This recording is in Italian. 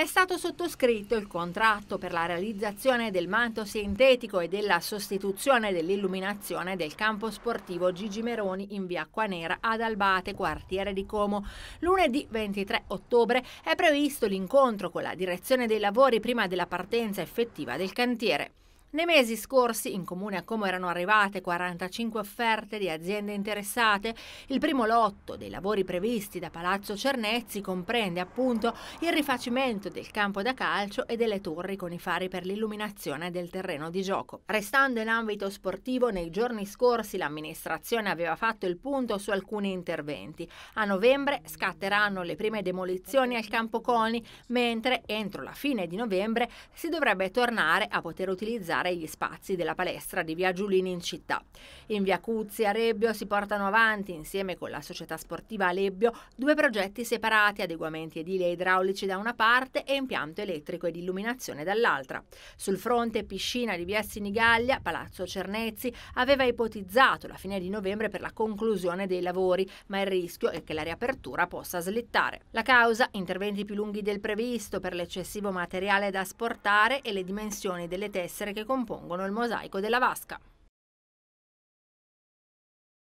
è stato sottoscritto il contratto per la realizzazione del manto sintetico e della sostituzione dell'illuminazione del campo sportivo Gigi Meroni in via Acquanera ad Albate, quartiere di Como. Lunedì 23 ottobre è previsto l'incontro con la direzione dei lavori prima della partenza effettiva del cantiere. Nei mesi scorsi in comune a come erano arrivate 45 offerte di aziende interessate. Il primo lotto dei lavori previsti da Palazzo Cernezzi comprende appunto il rifacimento del campo da calcio e delle torri con i fari per l'illuminazione del terreno di gioco. Restando in ambito sportivo, nei giorni scorsi l'amministrazione aveva fatto il punto su alcuni interventi. A novembre scatteranno le prime demolizioni al campo Coni, mentre entro la fine di novembre si dovrebbe tornare a poter utilizzare utilizzare gli spazi della palestra di via Giulini in città. In via Cuzzi a Rebbio si portano avanti, insieme con la società sportiva Alebbio, due progetti separati, adeguamenti edili e idraulici da una parte e impianto elettrico ed illuminazione dall'altra. Sul fronte piscina di via Sinigaglia, Palazzo Cernezzi aveva ipotizzato la fine di novembre per la conclusione dei lavori, ma il rischio è che la riapertura possa slittare. La causa? Interventi più lunghi del previsto per l'eccessivo materiale da asportare e le dimensioni delle tessere che compongono il mosaico della vasca.